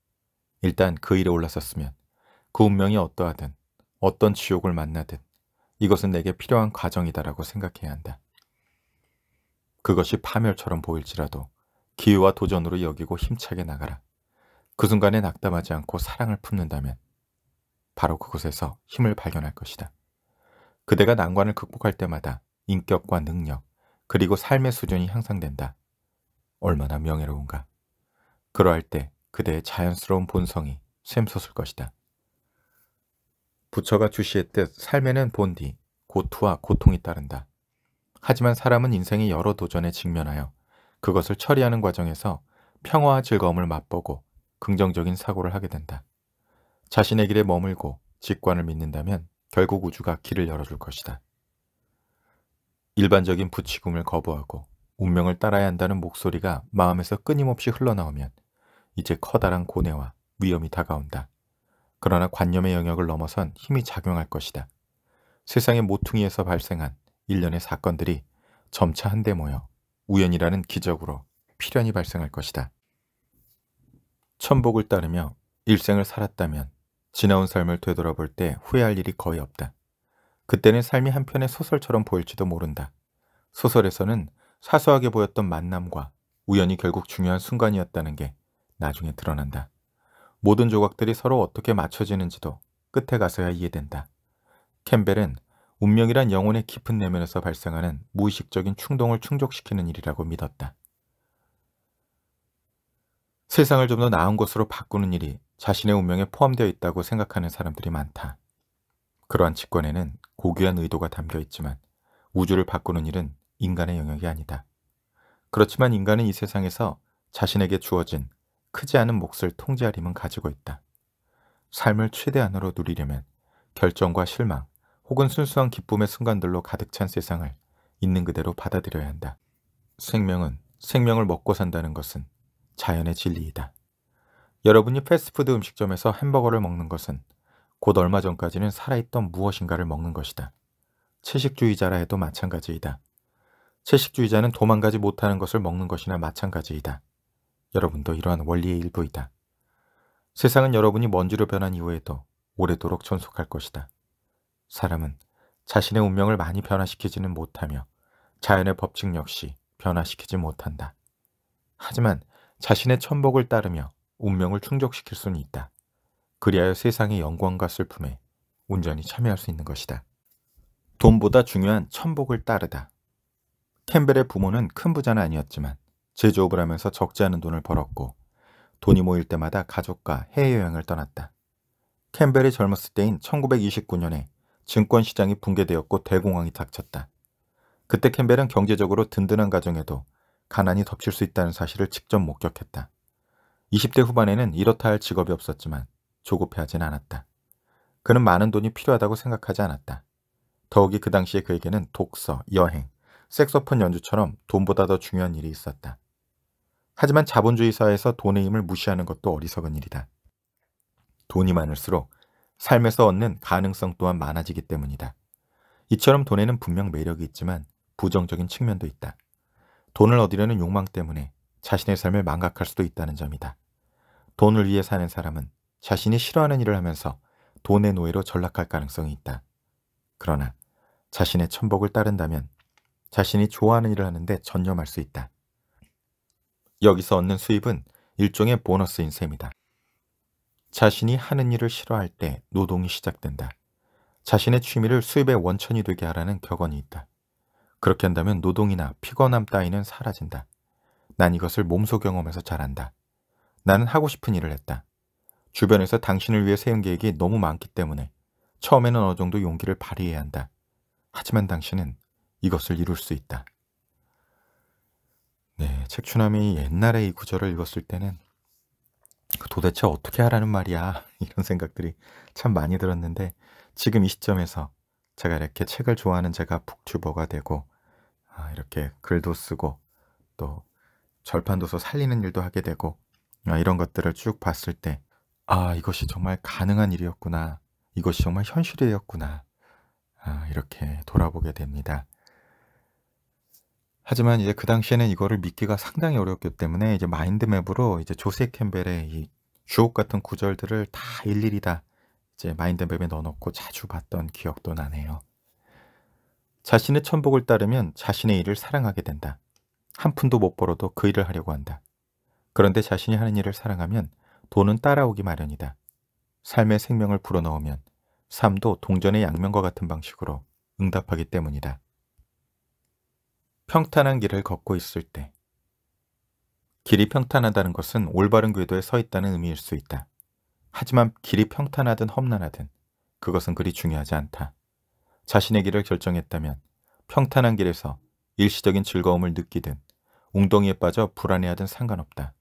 일단 그 일에 올라섰으면 그 운명이 어떠하든 어떤 지옥을 만나든 이것은 내게 필요한 과정이다라고 생각해야 한다. 그것이 파멸처럼 보일지라도 기회와 도전으로 여기고 힘차게 나가라. 그 순간에 낙담하지 않고 사랑을 품는다면 바로 그곳에서 힘을 발견할 것이다. 그대가 난관을 극복할 때마다 인격과 능력, 그리고 삶의 수준이 향상된다. 얼마나 명예로운가. 그러할 때 그대의 자연스러운 본성이 샘솟을 것이다. 부처가 주시했듯 삶에는 본디, 고투와 고통이 따른다. 하지만 사람은 인생의 여러 도전에 직면하여 그것을 처리하는 과정에서 평화와 즐거움을 맛보고 긍정적인 사고를 하게 된다. 자신의 길에 머물고 직관을 믿는다면 결국 우주가 길을 열어줄 것이다. 일반적인 부치금을 거부하고 운명을 따라야 한다는 목소리가 마음에서 끊임없이 흘러나오면 이제 커다란 고뇌와 위험이 다가온다. 그러나 관념의 영역을 넘어선 힘이 작용할 것이다. 세상의 모퉁이에서 발생한 일련의 사건들이 점차 한데 모여 우연이라는 기적으로 필연이 발생할 것이다. 천복을 따르며 일생을 살았다면 지나온 삶을 되돌아볼 때 후회할 일이 거의 없다. 그때는 삶이 한편의 소설처럼 보일지도 모른다. 소설에서는 사소하게 보였던 만남과 우연이 결국 중요한 순간이었다는 게 나중에 드러난다. 모든 조각들이 서로 어떻게 맞춰지는지도 끝에 가서야 이해된다. 캠벨은 운명이란 영혼의 깊은 내면에서 발생하는 무의식적인 충동을 충족시키는 일이라고 믿었다. 세상을 좀 더 나은 곳으로 바꾸는 일이 자신의 운명에 포함되어 있다고 생각하는 사람들이 많다. 그러한 직관에는 고귀한 의도가 담겨 있지만 우주를 바꾸는 일은 인간의 영역이 아니다. 그렇지만 인간은 이 세상에서 자신에게 주어진 크지 않은 몫을 통제할 힘은 가지고 있다. 삶을 최대한으로 누리려면 결정과 실망 혹은 순수한 기쁨의 순간들로 가득 찬 세상을 있는 그대로 받아들여야 한다. 생명은 생명을 먹고 산다는 것은 자연의 진리이다. 여러분이 패스트푸드 음식점에서 햄버거를 먹는 것은 곧 얼마 전까지는 살아있던 무엇인가를 먹는 것이다. 채식주의자라 해도 마찬가지이다. 채식주의자는 도망가지 못하는 것을 먹는 것이나 마찬가지이다. 여러분도 이러한 원리의 일부이다. 세상은 여러분이 먼지로 변한 이후에도 오래도록 존속할 것이다. 사람은 자신의 운명을 많이 변화시키지는 못하며 자연의 법칙 역시 변화시키지 못한다. 하지만 자신의 천복을 따르며 운명을 충족시킬 수는 있다. 그리하여 세상의 영광과 슬픔에 온전히 참여할 수 있는 것이다. 돈보다 중요한 천복을 따르다. 캠벨의 부모는 큰 부자는 아니었지만 제조업을 하면서 적지 않은 돈을 벌었고 돈이 모일 때마다 가족과 해외여행을 떠났다. 캠벨이 젊었을 때인 1929년에 증권시장이 붕괴되었고 대공황이 닥쳤다. 그때 캠벨은 경제적으로 든든한 가정에도 가난이 덮칠 수 있다는 사실을 직접 목격했다. 20대 후반에는 이렇다 할 직업이 없었지만 조급해하진 않았다. 그는 많은 돈이 필요하다고 생각하지 않았다. 더욱이 그 당시에 그에게는 독서, 여행, 색소폰 연주처럼 돈보다 더 중요한 일이 있었다. 하지만 자본주의 사회에서 돈의 힘을 무시하는 것도 어리석은 일이다. 돈이 많을수록 삶에서 얻는 가능성 또한 많아지기 때문이다. 이처럼 돈에는 분명 매력이 있지만 부정적인 측면도 있다. 돈을 얻으려는 욕망 때문에 자신의 삶을 망각할 수도 있다는 점이다. 돈을 위해 사는 사람은 자신이 싫어하는 일을 하면서 돈의 노예로 전락할 가능성이 있다. 그러나 자신의 천복을 따른다면 자신이 좋아하는 일을 하는데 전념할 수 있다. 여기서 얻는 수입은 일종의 보너스인 셈이다. 자신이 하는 일을 싫어할 때 노동이 시작된다. 자신의 취미를 수입의 원천이 되게 하라는 격언이 있다. 그렇게 한다면 노동이나 피곤함 따위는 사라진다. 난 이것을 몸소 경험에서 잘한다. 나는 하고 싶은 일을 했다. 주변에서 당신을 위해 세운 계획이 너무 많기 때문에 처음에는 어느 정도 용기를 발휘해야 한다. 하지만 당신은 이것을 이룰 수 있다. 네, 책추남이 옛날에 이 구절을 읽었을 때는 그 도대체 어떻게 하라는 말이야 이런 생각들이 참 많이 들었는데 지금 이 시점에서 제가 이렇게 책을 좋아하는 제가 북튜버가 되고 아, 이렇게 글도 쓰고 또 절판도서 살리는 일도 하게 되고 아, 이런 것들을 쭉 봤을 때, 아, 이것이 정말 가능한 일이었구나. 이것이 정말 현실이었구나. 아, 이렇게 돌아보게 됩니다. 하지만 이제 그 당시에는 이거를 믿기가 상당히 어렵기 때문에 이제 마인드맵으로 이제 조세 캠벨의 이 주옥 같은 구절들을 다 일일이 다 이제 마인드맵에 넣어놓고 자주 봤던 기억도 나네요. 자신의 천복을 따르면 자신의 일을 사랑하게 된다. 한 푼도 못 벌어도 그 일을 하려고 한다. 그런데 자신이 하는 일을 사랑하면 돈은 따라오기 마련이다. 삶의 생명을 불어넣으면 삶도 동전의 양면과 같은 방식으로 응답하기 때문이다. 평탄한 길을 걷고 있을 때 길이 평탄하다는 것은 올바른 궤도에 서 있다는 의미일 수 있다. 하지만 길이 평탄하든 험난하든 그것은 그리 중요하지 않다. 자신의 길을 결정했다면 평탄한 길에서 일시적인 즐거움을 느끼든 웅덩이에 빠져 불안해하든 상관없다.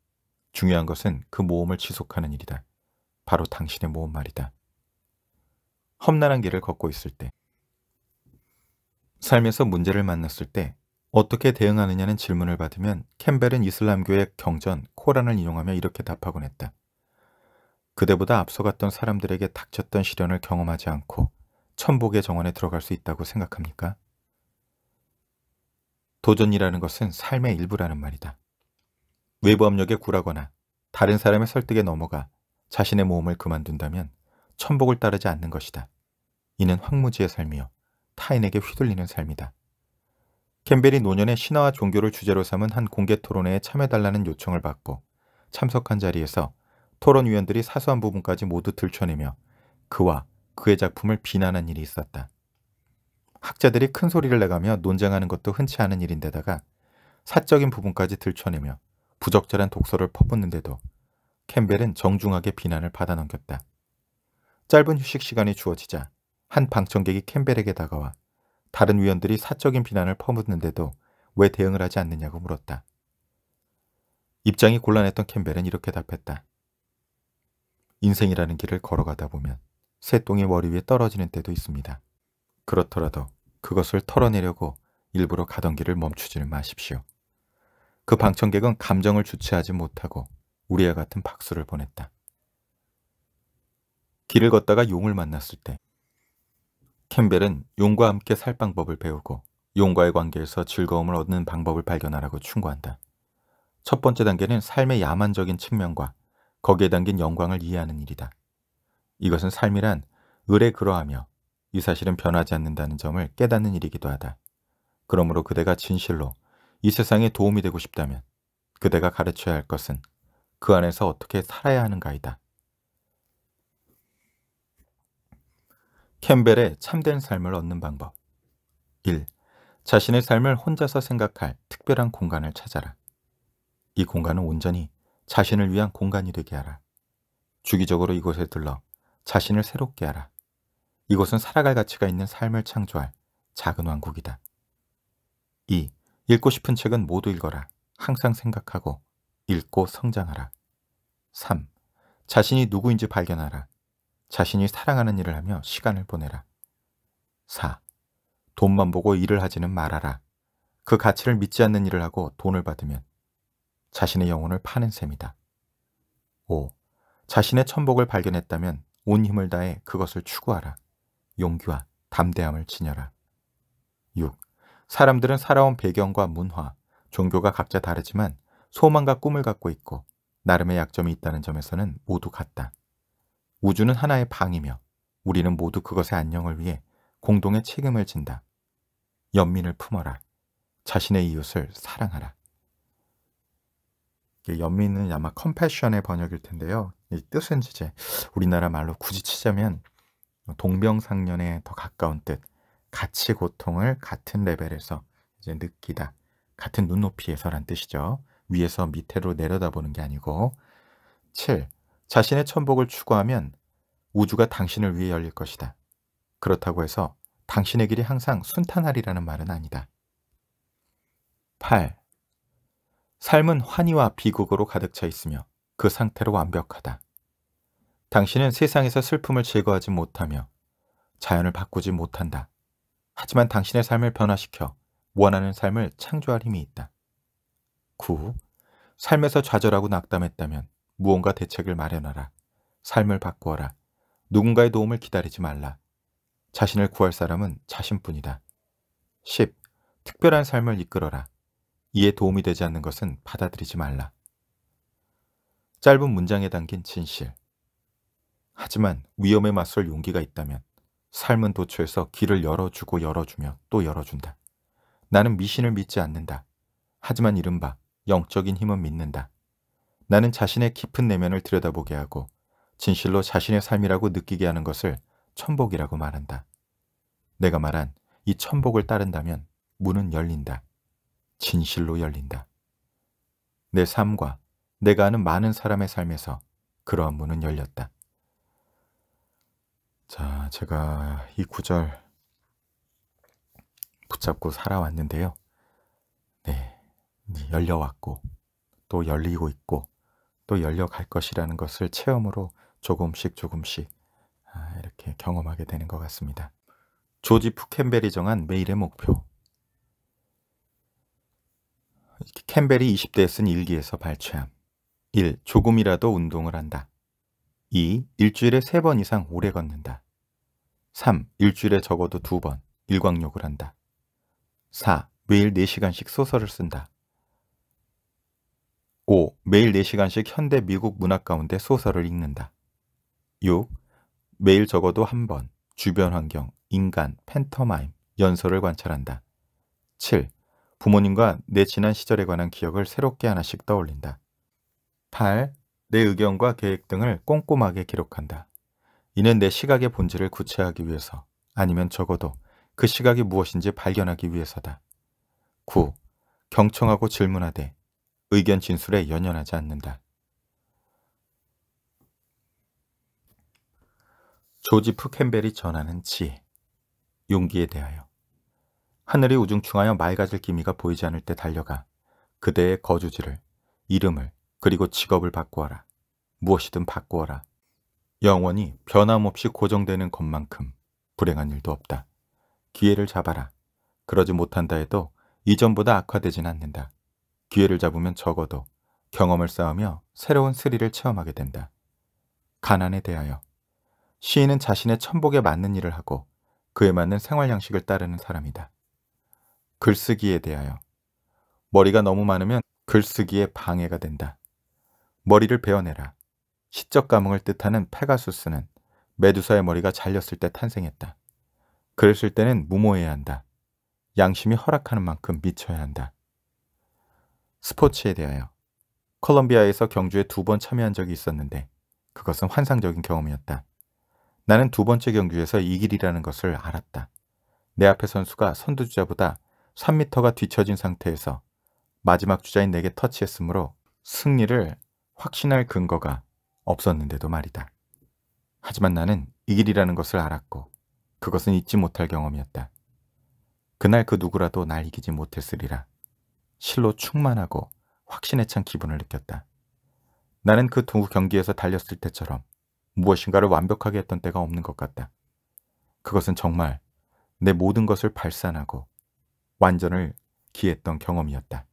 중요한 것은 그 모험을 지속하는 일이다. 바로 당신의 모험 말이다. 험난한 길을 걷고 있을 때 삶에서 문제를 만났을 때 어떻게 대응하느냐는 질문을 받으면 캠벨은 이슬람교의 경전 코란을 인용하며 이렇게 답하곤 했다. 그대보다 앞서갔던 사람들에게 닥쳤던 시련을 경험하지 않고 천복의 정원에 들어갈 수 있다고 생각합니까? 도전이라는 것은 삶의 일부라는 말이다. 외부 압력에 굴하거나 다른 사람의 설득에 넘어가 자신의 모험을 그만둔다면 천복을 따르지 않는 것이다. 이는 황무지의 삶이요 타인에게 휘둘리는 삶이다. 캠벨이 노년의 신화와 종교를 주제로 삼은 한 공개 토론회에 참여달라는 요청을 받고 참석한 자리에서 토론위원들이 사소한 부분까지 모두 들춰내며 그와 그의 작품을 비난한 일이 있었다. 학자들이 큰 소리를 내가며 논쟁하는 것도 흔치 않은 일인데다가 사적인 부분까지 들춰내며 부적절한 독서를 퍼붓는데도 캠벨은 정중하게 비난을 받아넘겼다. 짧은 휴식 시간이 주어지자 한 방청객이 캠벨에게 다가와 다른 위원들이 사적인 비난을 퍼붓는데도 왜 대응을 하지 않느냐고 물었다. 입장이 곤란했던 캠벨은 이렇게 답했다. 인생이라는 길을 걸어가다 보면 새똥이 머리 위에 떨어지는 때도 있습니다. 그렇더라도 그것을 털어내려고 일부러 가던 길을 멈추지는 마십시오. 그 방청객은 감정을 주체하지 못하고 우리와 같은 박수를 보냈다. 길을 걷다가 용을 만났을 때 캠벨은 용과 함께 살 방법을 배우고 용과의 관계에서 즐거움을 얻는 방법을 발견하라고 충고한다. 첫 번째 단계는 삶의 야만적인 측면과 거기에 담긴 영광을 이해하는 일이다. 이것은 삶이란 을에 그러하며 이 사실은 변하지 않는다는 점을 깨닫는 일이기도 하다. 그러므로 그대가 진실로 이 세상에 도움이 되고 싶다면 그대가 가르쳐야 할 것은 그 안에서 어떻게 살아야 하는가이다. 캠벨의 참된 삶을 얻는 방법 1. 자신의 삶을 혼자서 생각할 특별한 공간을 찾아라. 이 공간은 온전히 자신을 위한 공간이 되게 하라. 주기적으로 이곳에 들러 자신을 새롭게 하라. 이곳은 살아갈 가치가 있는 삶을 창조할 작은 왕국이다. 2. 읽고 싶은 책은 모두 읽어라. 항상 생각하고 읽고 성장하라. 3. 자신이 누구인지 발견하라. 자신이 사랑하는 일을 하며 시간을 보내라. 4. 돈만 보고 일을 하지는 말아라. 그 가치를 믿지 않는 일을 하고 돈을 받으면 자신의 영혼을 파는 셈이다. 5. 자신의 천복을 발견했다면 온 힘을 다해 그것을 추구하라. 용기와 담대함을 지녀라. 6. 사람들은 살아온 배경과 문화, 종교가 각자 다르지만 소망과 꿈을 갖고 있고 나름의 약점이 있다는 점에서는 모두 같다. 우주는 하나의 방이며 우리는 모두 그것의 안녕을 위해 공동의 책임을 진다. 연민을 품어라. 자신의 이웃을 사랑하라. 연민은 아마 컴패션의 번역일 텐데요. 이 뜻은 이제 우리나라 말로 굳이 치자면 동병상련에 더 가까운 뜻. 같이 고통을 같은 레벨에서 이제 느끼다. 같은 눈높이에서란 뜻이죠. 위에서 밑으로 내려다보는 게 아니고 7. 자신의 천복을 추구하면 우주가 당신을 위해 열릴 것이다. 그렇다고 해서 당신의 길이 항상 순탄하리라는 말은 아니다. 8. 삶은 환희와 비극으로 가득 차 있으며 그 상태로 완벽하다. 당신은 세상에서 슬픔을 제거하지 못하며 자연을 바꾸지 못한다. 하지만 당신의 삶을 변화시켜 원하는 삶을 창조할 힘이 있다. 9. 삶에서 좌절하고 낙담했다면 무언가 대책을 마련하라. 삶을 바꾸어라. 누군가의 도움을 기다리지 말라. 자신을 구할 사람은 자신뿐이다. 10. 특별한 삶을 이끌어라. 이에 도움이 되지 않는 것은 받아들이지 말라. 짧은 문장에 담긴 진실. 하지만 위험에 맞설 용기가 있다면 삶은 도처에서 길을 열어주고 열어주며 또 열어준다. 나는 미신을 믿지 않는다. 하지만 이른바 영적인 힘은 믿는다. 나는 자신의 깊은 내면을 들여다보게 하고 진실로 자신의 삶이라고 느끼게 하는 것을 천복이라고 말한다. 내가 말한 이 천복을 따른다면 문은 열린다. 진실로 열린다. 내 삶과 내가 아는 많은 사람의 삶에서 그러한 문은 열렸다. 자, 제가 이 구절 붙잡고 살아왔는데요. 네, 열려왔고, 또 열리고 있고, 또 열려갈 것이라는 것을 체험으로 조금씩 조금씩 아, 이렇게 경험하게 되는 것 같습니다. 조지 푸캔벨이 정한 매일의 목표. 캔벨이 20대에 쓴 일기에서 발췌함. 1. 조금이라도 운동을 한다. 2. 일주일에 3번 이상 오래 걷는다. 3. 일주일에 적어도 2번 일광욕을 한다. 4. 매일 4시간씩 소설을 쓴다. 5. 매일 4시간씩 현대 미국 문학 가운데 소설을 읽는다. 6. 매일 적어도 한 번 주변 환경, 인간, 펜터마임, 연설을 관찰한다. 7. 부모님과 내 지난 시절에 관한 기억을 새롭게 하나씩 떠올린다. 8. 내 의견과 계획 등을 꼼꼼하게 기록한다. 이는 내 시각의 본질을 구체하기 위해서 아니면 적어도 그 시각이 무엇인지 발견하기 위해서다. 9. 경청하고 질문하되 의견 진술에 연연하지 않는다. 조지프 캠벨이 전하는 지혜, 용기에 대하여 하늘이 우중충하여 맑아질 기미가 보이지 않을 때 달려가 그대의 거주지를, 이름을, 그리고 직업을 바꾸어라. 무엇이든 바꾸어라. 영원히 변함없이 고정되는 것만큼 불행한 일도 없다. 기회를 잡아라. 그러지 못한다 해도 이전보다 악화되진 않는다. 기회를 잡으면 적어도 경험을 쌓으며 새로운 스릴을 체험하게 된다. 가난에 대하여 시인은 자신의 천복에 맞는 일을 하고 그에 맞는 생활 양식을 따르는 사람이다. 글쓰기에 대하여 머리가 너무 많으면 글쓰기에 방해가 된다. 머리를 베어내라. 시적 감흥을 뜻하는 페가수스는 메두사의 머리가 잘렸을 때 탄생했다. 그랬을 때는 무모해야 한다. 양심이 허락하는 만큼 미쳐야 한다. 스포츠에 대하여 콜롬비아에서 경주에 두 번 참여한 적이 있었는데 그것은 환상적인 경험이었다. 나는 두 번째 경주에서 이길이라는 것을 알았다. 내 앞에 선수가 선두주자보다 3미터가 뒤처진 상태에서 마지막 주자인 내게 터치했으므로 승리를 확신할 근거가 없었는데도 말이다. 하지만 나는 이 길이라는 것을 알았고 그것은 잊지 못할 경험이었다. 그날 그 누구라도 날 이기지 못했으리라. 실로 충만하고 확신에 찬 기분을 느꼈다. 나는 그동두 경기에서 달렸을 때처럼 무엇인가를 완벽하게 했던 때가 없는 것 같다. 그것은 정말 내 모든 것을 발산하고 완전을 기했던 경험이었다.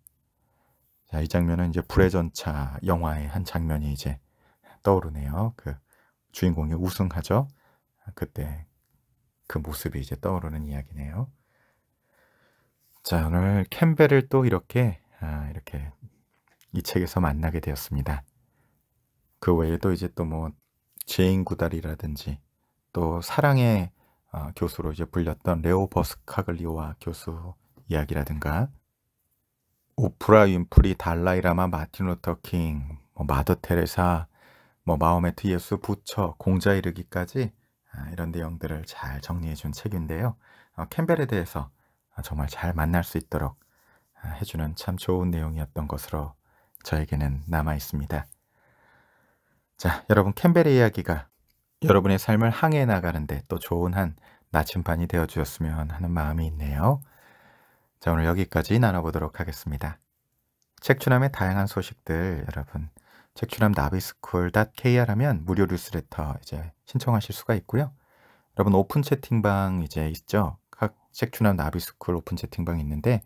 자, 이 장면은 이제 불의 전차 영화의 한 장면이 이제 떠오르네요. 그 주인공이 우승하죠. 그때 그 모습이 이제 떠오르는 이야기네요. 자, 오늘 캠벨을 또 이렇게 아, 이렇게 이 책에서 만나게 되었습니다. 그 외에도 이제 또 뭐 제인 구달이라든지 또 사랑의 어, 교수로 이제 불렸던 레오 버스카글리오와 교수 이야기라든가 오프라 윈프리, 달라이라마, 마틴 루터 킹, 뭐 마더 테레사, 뭐 마호메트 예수 부처, 공자 이르기까지 아, 이런 내용들을 잘 정리해 준 책인데요. 어, 캠벨에 대해서 아, 정말 잘 만날 수 있도록 아, 해주는 참 좋은 내용이었던 것으로 저에게는 남아 있습니다. 자, 여러분 캠벨의 이야기가 여러분의 삶을 항해 나가는데 또 좋은 한 나침반이 되어 주었으면 하는 마음이 있네요. 자, 오늘 여기까지 나눠보도록 하겠습니다. 책추남의 다양한 소식들 여러분 책추남 나비스쿨.kr 하면 무료 뉴스레터 이제 신청하실 수가 있고요. 여러분 오픈 채팅방 이제 있죠. 각 책추남 나비스쿨 오픈 채팅방 있는데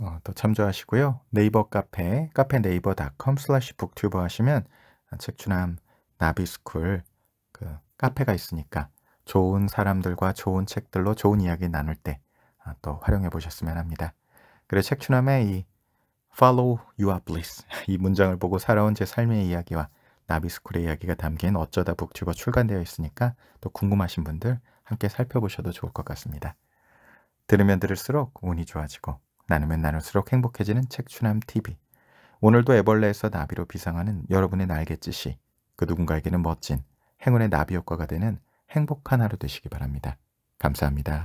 어, 또 참조하시고요. 네이버 카페 카페 네이버닷컴 슬래시 북튜버 하시면 책추남 나비스쿨 그 카페가 있으니까 좋은 사람들과 좋은 책들로 좋은 이야기 나눌 때 아, 또 활용해 보셨으면 합니다. 그래서 책추남의 이 Follow Your Bliss 이 문장을 보고 살아온 제 삶의 이야기와 나비스쿨의 이야기가 담긴 어쩌다 북튜버 출간되어 있으니까 또 궁금하신 분들 함께 살펴보셔도 좋을 것 같습니다. 들으면 들을수록 운이 좋아지고 나누면 나눌수록 행복해지는 책추남TV 오늘도 애벌레에서 나비로 비상하는 여러분의 날갯짓이 그 누군가에게는 멋진 행운의 나비 효과가 되는 행복한 하루 되시기 바랍니다. 감사합니다.